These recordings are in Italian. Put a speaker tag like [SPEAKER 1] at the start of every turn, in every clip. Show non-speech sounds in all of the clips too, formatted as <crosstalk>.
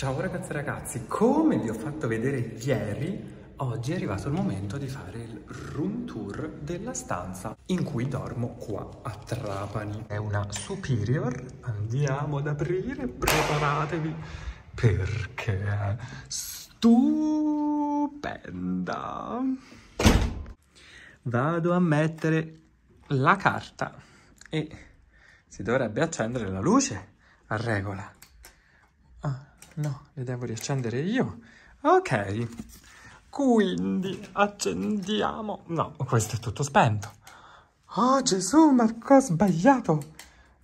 [SPEAKER 1] Ciao ragazzi e ragazzi, come vi ho fatto vedere ieri, oggi è arrivato il momento di fare il room tour della stanza in cui dormo qua a Trapani. È una superior, andiamo ad aprire, preparatevi perché è stupenda. Vado a mettere la carta e si dovrebbe accendere la luce a regola. No, le devo riaccendere io. Ok, quindi accendiamo... No, questo è tutto spento. Oh Gesù, Marco, ho sbagliato!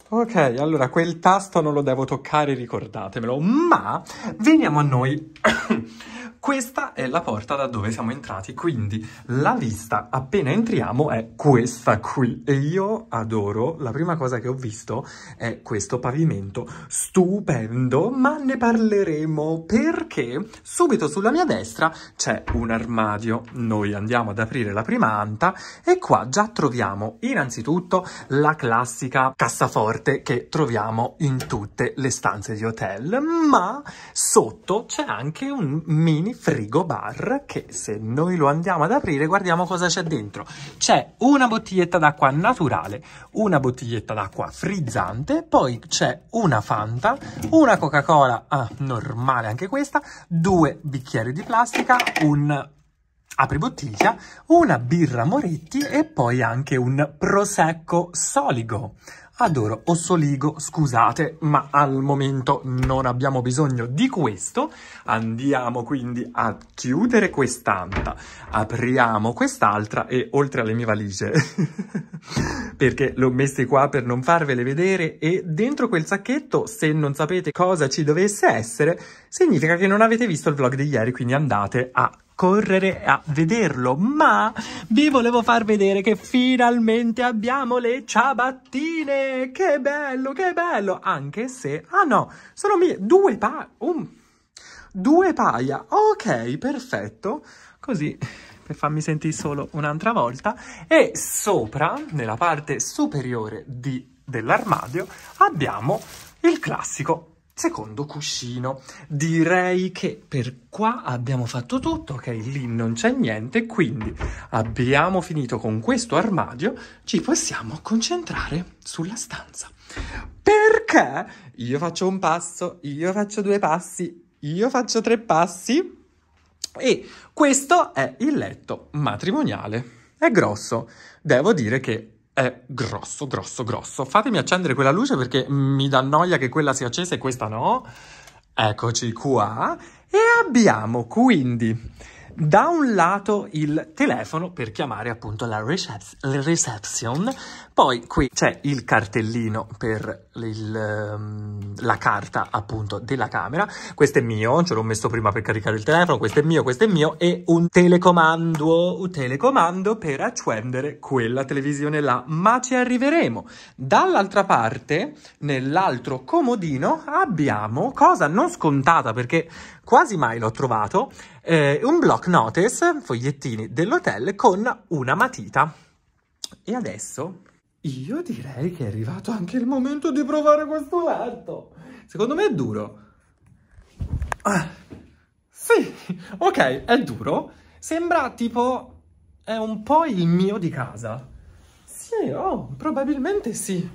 [SPEAKER 1] Ok, allora quel tasto non lo devo toccare, ricordatemelo. Ma veniamo a noi... <coughs> Questa è la porta da dove siamo entrati, quindi la vista appena entriamo è questa qui e io adoro, la prima cosa che ho visto è questo pavimento stupendo, ma ne parleremo perché subito sulla mia destra c'è un armadio, noi andiamo ad aprire la prima anta e qua già troviamo innanzitutto la classica cassaforte che troviamo in tutte le stanze di hotel, ma sotto c'è anche un mini frigo bar che se noi lo andiamo ad aprire guardiamo cosa c'è dentro. C'è una bottiglietta d'acqua naturale, una bottiglietta d'acqua frizzante, poi c'è una Fanta, una Coca-Cola ah, normale anche questa, due bicchieri di plastica, un apri bottiglia una birra Moretti e poi anche un prosecco soligo. Adoro Ossoligo, scusate, ma al momento non abbiamo bisogno di questo. Andiamo quindi a chiudere quest'anta, apriamo quest'altra e oltre alle mie valigie, <laughs> perché l'ho messe qua per non farvele vedere e dentro quel sacchetto, se non sapete cosa ci dovesse essere, significa che non avete visto il vlog di ieri, quindi andate a correre a vederlo, ma vi volevo far vedere che finalmente abbiamo le ciabattine! Che bello, che bello! Anche se... Ah no, sono mie due pa... Um, due paia, ok, perfetto, così per farmi sentire solo un'altra volta, e sopra, nella parte superiore dell'armadio, abbiamo il classico Secondo cuscino. Direi che per qua abbiamo fatto tutto, ok? Lì non c'è niente, quindi abbiamo finito con questo armadio, ci possiamo concentrare sulla stanza. Perché io faccio un passo, io faccio due passi, io faccio tre passi e questo è il letto matrimoniale. È grosso, devo dire che è grosso, grosso, grosso. Fatemi accendere quella luce perché mi dà noia che quella sia accesa e questa no. Eccoci qua. E abbiamo quindi da un lato il telefono per chiamare appunto la, recep- la reception, poi qui c'è il cartellino per il, ehm, la carta appunto della camera, questo è mio, ce l'ho messo prima per caricare il telefono, questo è mio, questo è mio e un telecomando, un telecomando per accendere quella televisione là, ma ci arriveremo. Dall'altra parte, nell'altro comodino, abbiamo cosa non scontata perché quasi mai l'ho trovato, eh, un block notice, fogliettini dell'hotel con una matita. E adesso io direi che è arrivato anche il momento di provare questo lato. Secondo me è duro. Ah, sì, ok, è duro. Sembra tipo... è un po' il mio di casa. Sì, oh, probabilmente sì.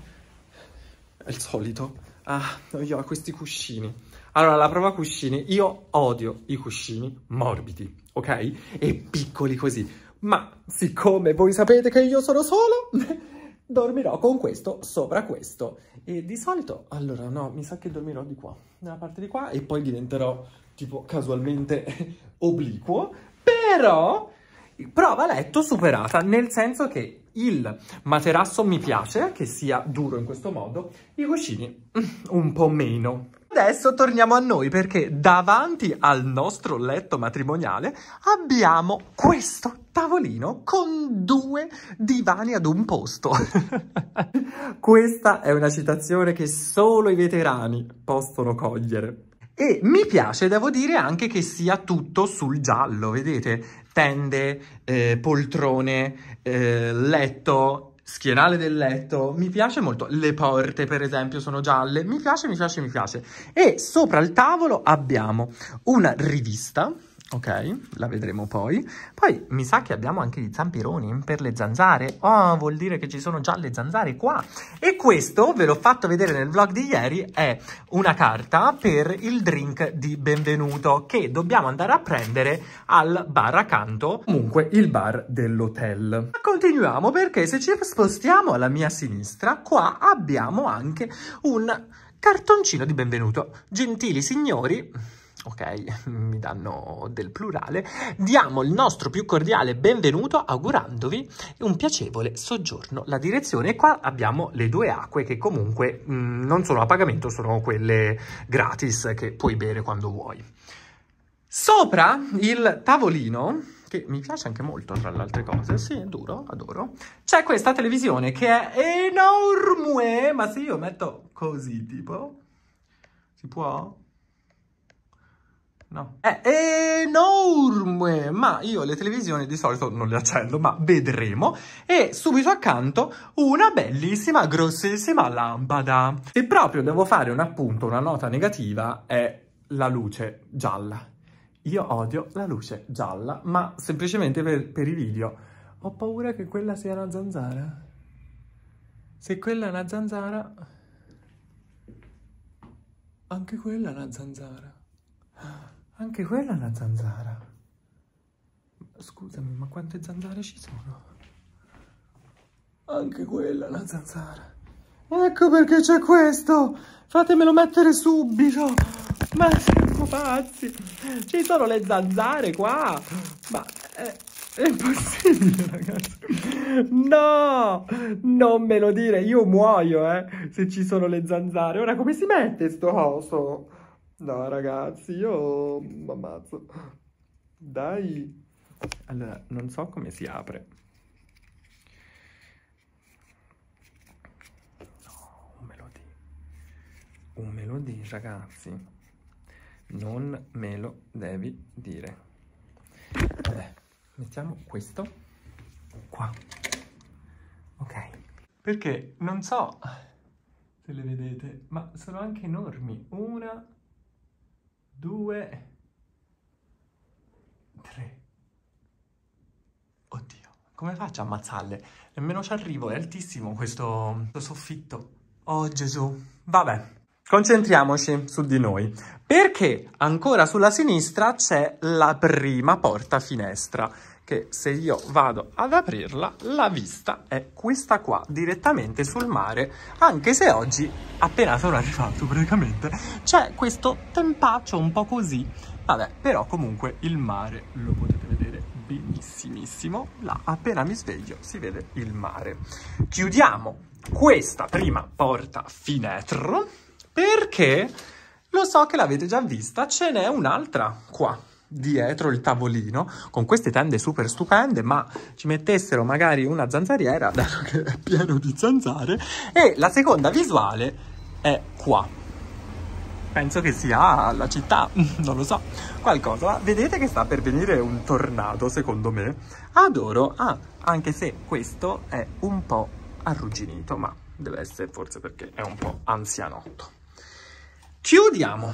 [SPEAKER 1] È il solito. Ah, io ho questi cuscini. Allora, la prova cuscini, io odio i cuscini morbidi, ok? E piccoli così. Ma siccome voi sapete che io sono solo, <laughs> dormirò con questo sopra questo. E di solito, allora no, mi sa che dormirò di qua, nella parte di qua, e poi diventerò tipo casualmente <laughs> obliquo. Però, prova letto superata, nel senso che il materasso mi piace, che sia duro in questo modo, i cuscini mm, un po' meno. Adesso torniamo a noi perché davanti al nostro letto matrimoniale abbiamo questo tavolino con due divani ad un posto. <laughs> Questa è una citazione che solo i veterani possono cogliere. E mi piace, devo dire, anche che sia tutto sul giallo, vedete? Tende, eh, poltrone, eh, letto, schienale del letto, mi piace molto. Le porte, per esempio, sono gialle. Mi piace, mi piace, mi piace. E sopra il tavolo abbiamo una rivista Ok, la vedremo poi. Poi mi sa che abbiamo anche gli zampironi per le zanzare. Oh, vuol dire che ci sono già le zanzare qua. E questo, ve l'ho fatto vedere nel vlog di ieri, è una carta per il drink di benvenuto che dobbiamo andare a prendere al bar accanto, comunque il bar dell'hotel. Continuiamo perché se ci spostiamo alla mia sinistra, qua abbiamo anche un cartoncino di benvenuto. Gentili signori ok, <laughs> mi danno del plurale, diamo il nostro più cordiale benvenuto augurandovi un piacevole soggiorno. La direzione e qua abbiamo le due acque che comunque mh, mm, non sono a pagamento, sono quelle gratis che puoi bere quando vuoi. Sopra il tavolino che mi piace anche molto tra le altre cose, sì, è duro, adoro. C'è questa televisione che è enorme, ma se io metto così, tipo, si può? No. È enorme, ma io le televisioni di solito non le accendo, ma vedremo. E subito accanto una bellissima, grossissima lampada. E proprio devo fare un appunto, una nota negativa, è la luce gialla. Io odio la luce gialla, ma semplicemente per, per i video. Ho paura che quella sia una zanzara. Se quella è una zanzara... Anche quella è una zanzara. Anche quella è una zanzara. Scusami, ma quante zanzare ci sono? Anche quella è una zanzara. Ecco perché c'è questo! Fatemelo mettere subito! Ma siamo pazzi! Ci sono le zanzare qua! Ma è, eh, è impossibile, ragazzi! No! Non me lo dire! Io muoio, eh! Se ci sono le zanzare! Ora come si mette sto coso? No, ragazzi, io mi ammazzo. Dai. Allora, non so come si apre. No, un melodì. Un melodì, ragazzi. Non me lo devi dire. Vabbè, mettiamo questo qua. Ok. Perché non so se le vedete, ma sono anche enormi. Una due, tre. Oddio, come faccio a ammazzarle? Nemmeno ci arrivo, è altissimo questo, questo soffitto. Oh Gesù, vabbè. Concentriamoci su di noi, perché ancora sulla sinistra c'è la prima porta finestra, che se io vado ad aprirla la vista è questa qua, direttamente sul mare, anche se oggi, appena sono arrivato praticamente, c'è questo tempaccio un po' così, vabbè, però comunque il mare lo potete vedere benissimissimo, là appena mi sveglio si vede il mare. Chiudiamo questa prima porta finestra perché lo so che l'avete già vista, ce n'è un'altra qua dietro il tavolino con queste tende super stupende ma ci mettessero magari una zanzariera <laughs> dato che è pieno di zanzare e la seconda visuale è qua penso che sia la città <laughs> non lo so qualcosa vedete che sta per venire un tornado secondo me adoro ah anche se questo è un po' arrugginito ma deve essere forse perché è un po' anzianotto chiudiamo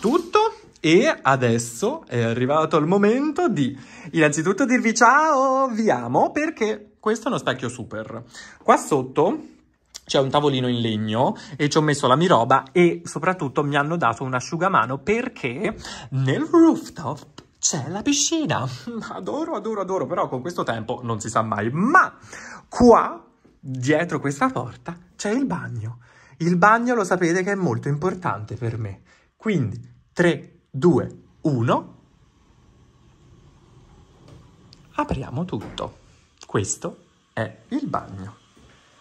[SPEAKER 1] tutto e adesso è arrivato il momento di innanzitutto dirvi ciao, vi amo, perché questo è uno specchio super. Qua sotto c'è un tavolino in legno e ci ho messo la mia roba e soprattutto mi hanno dato un asciugamano perché nel rooftop c'è la piscina. <laughs> Adoro, adoro, adoro, però con questo tempo non si sa mai. Ma qua, dietro questa porta, c'è il bagno. Il bagno lo sapete che è molto importante per me. Quindi 3, 2, 1. Apriamo tutto. Questo è il bagno.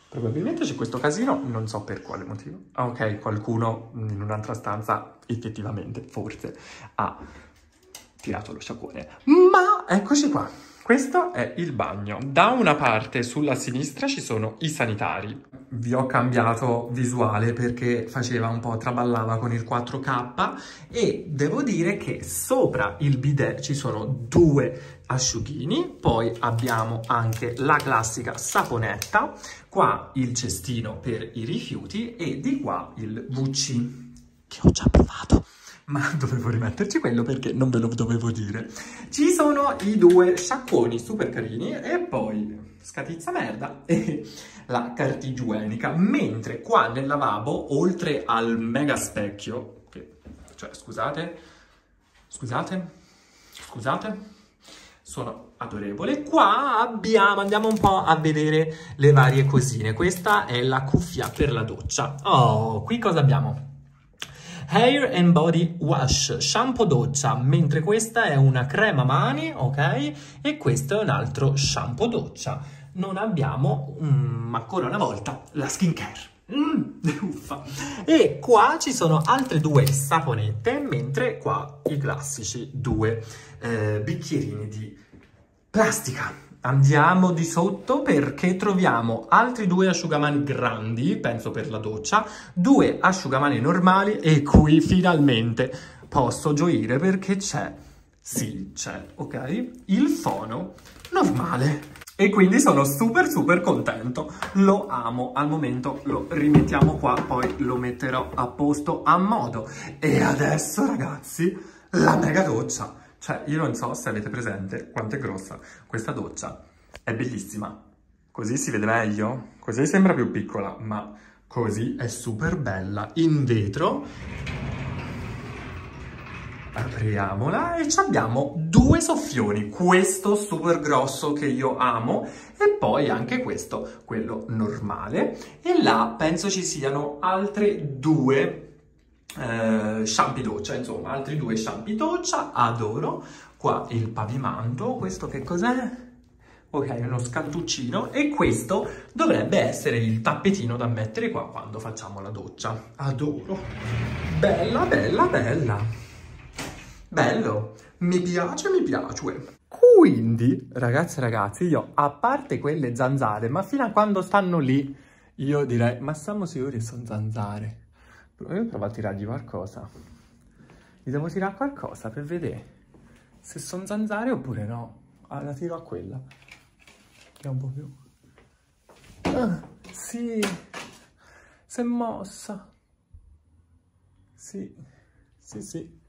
[SPEAKER 1] Probabilmente c'è questo casino, non so per quale motivo. Ah, ok, qualcuno in un'altra stanza effettivamente, forse, ha tirato lo sciacquone. Ma eccoci qua. Questo è il bagno. Da una parte sulla sinistra ci sono i sanitari. Vi ho cambiato visuale perché faceva un po' traballava con il 4K e devo dire che sopra il bidet ci sono due asciughini, poi abbiamo anche la classica saponetta, qua il cestino per i rifiuti e di qua il VC che ho già provato ma <laughs> dovevo rimetterci quello perché non ve lo dovevo dire. Ci sono i due sciacquoni super carini e poi scatizza merda e <laughs> la cartigiuenica, mentre qua nel lavabo, oltre al mega specchio, che, cioè scusate, scusate, scusate, sono adorevole. Qua abbiamo, andiamo un po' a vedere le varie cosine. Questa è la cuffia per la doccia. Oh, qui cosa abbiamo? Hair and Body Wash, shampoo doccia, mentre questa è una crema mani, ok? E questo è un altro shampoo doccia. Non abbiamo mm, ancora una volta la skincare. Mm, uffa. E qua ci sono altre due saponette, mentre qua i classici due eh, bicchierini di plastica. Andiamo di sotto perché troviamo altri due asciugamani grandi, penso per la doccia, due asciugamani normali e qui finalmente posso gioire perché c'è, sì, c'è, ok? Il fono normale. E quindi sono super super contento, lo amo, al momento lo rimettiamo qua, poi lo metterò a posto a modo. E adesso ragazzi, la mega doccia. Cioè, io non so se avete presente quanto è grossa questa doccia. È bellissima. Così si vede meglio, così sembra più piccola, ma così è super bella. In vetro. Apriamola e abbiamo due soffioni, questo super grosso che io amo e poi anche questo, quello normale. E là penso ci siano altre due eh, doccia, insomma, altri due doccia, adoro. Qua il pavimento, questo che cos'è? ok, uno scantuccino e questo dovrebbe essere il tappetino da mettere qua quando facciamo la doccia. Adoro! Bella, bella, bella! Bello! Mi piace, mi piace! Quindi, ragazzi e ragazzi, io, a parte quelle zanzare, ma fino a quando stanno lì, io direi, ma siamo sicuri che sono zanzare? Io eh, provo a tirargli qualcosa. Gli devo tirare qualcosa per vedere se sono zanzare oppure no. Allora ah, tiro a quella. Che è un po' più... Ah, sì! Si è mossa. Sì, sì, sì.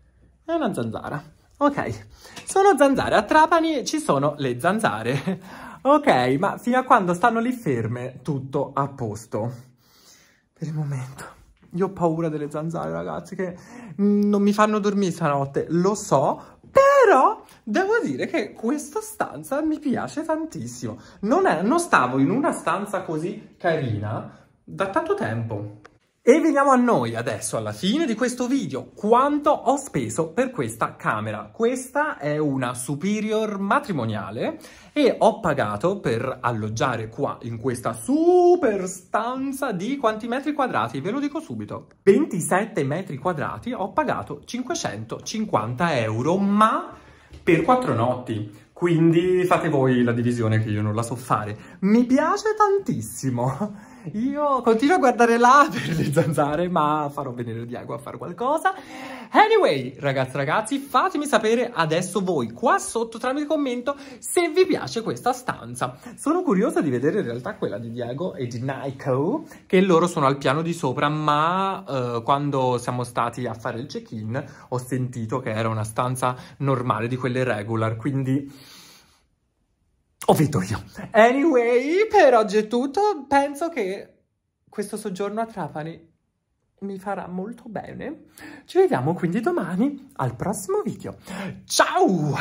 [SPEAKER 1] È una zanzara. Ok, sono zanzare. A Trapani ci sono le zanzare. ok, ma fino a quando stanno lì ferme, tutto a posto. Per il momento. Io ho paura delle zanzare, ragazzi, che non mi fanno dormire stanotte, lo so, però devo dire che questa stanza mi piace tantissimo. Non, è, non stavo in una stanza così carina da tanto tempo. E veniamo a noi adesso alla fine di questo video, quanto ho speso per questa camera. Questa è una Superior matrimoniale e ho pagato per alloggiare qua in questa super stanza di quanti metri quadrati? Ve lo dico subito. 27 metri quadrati ho pagato 550 euro, ma per 4 notti. Quindi fate voi la divisione che io non la so fare. Mi piace tantissimo. Io continuo a guardare là <laughs> per le zanzare, ma farò venire Diego a fare qualcosa. Anyway, ragazzi ragazzi, fatemi sapere adesso voi qua sotto tramite commento se vi piace questa stanza. Sono curiosa di vedere in realtà quella di Diego e di Nico, che loro sono al piano di sopra, ma eh, quando siamo stati a fare il check-in ho sentito che era una stanza normale di quelle regular, quindi ho vinto io. Anyway, per oggi è tutto. Penso che questo soggiorno a Trapani mi farà molto bene. Ci vediamo quindi domani al prossimo video. Ciao!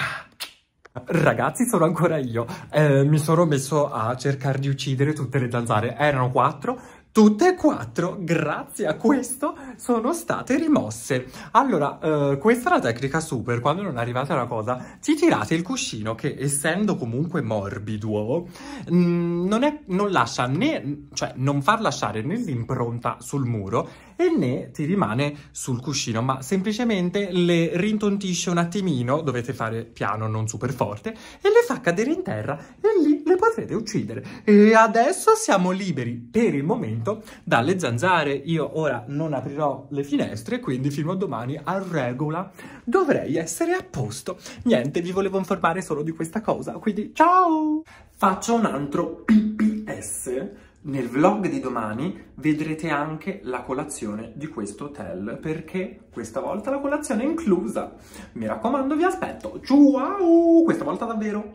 [SPEAKER 1] Ragazzi, sono ancora io. Eh, mi sono messo a cercare di uccidere tutte le zanzare. Erano quattro, Tutte e quattro, grazie a questo, sono state rimosse. Allora, eh, questa è la tecnica super. Quando non arrivate alla cosa, ti tirate il cuscino che, essendo comunque morbido, mm, non, è, non lascia né... cioè non far lasciare né l'impronta sul muro e né ti rimane sul cuscino, ma semplicemente le rintontisce un attimino, dovete fare piano, non super forte, e le fa cadere in terra e lì le potrete uccidere. E adesso siamo liberi per il momento dalle zanzare. Io ora non aprirò le finestre, quindi fino a domani a regola dovrei essere a posto. Niente, vi volevo informare solo di questa cosa, quindi ciao! Faccio un altro PPS nel vlog di domani vedrete anche la colazione di questo hotel, perché questa volta la colazione è inclusa. Mi raccomando, vi aspetto. Ciao! Questa volta davvero!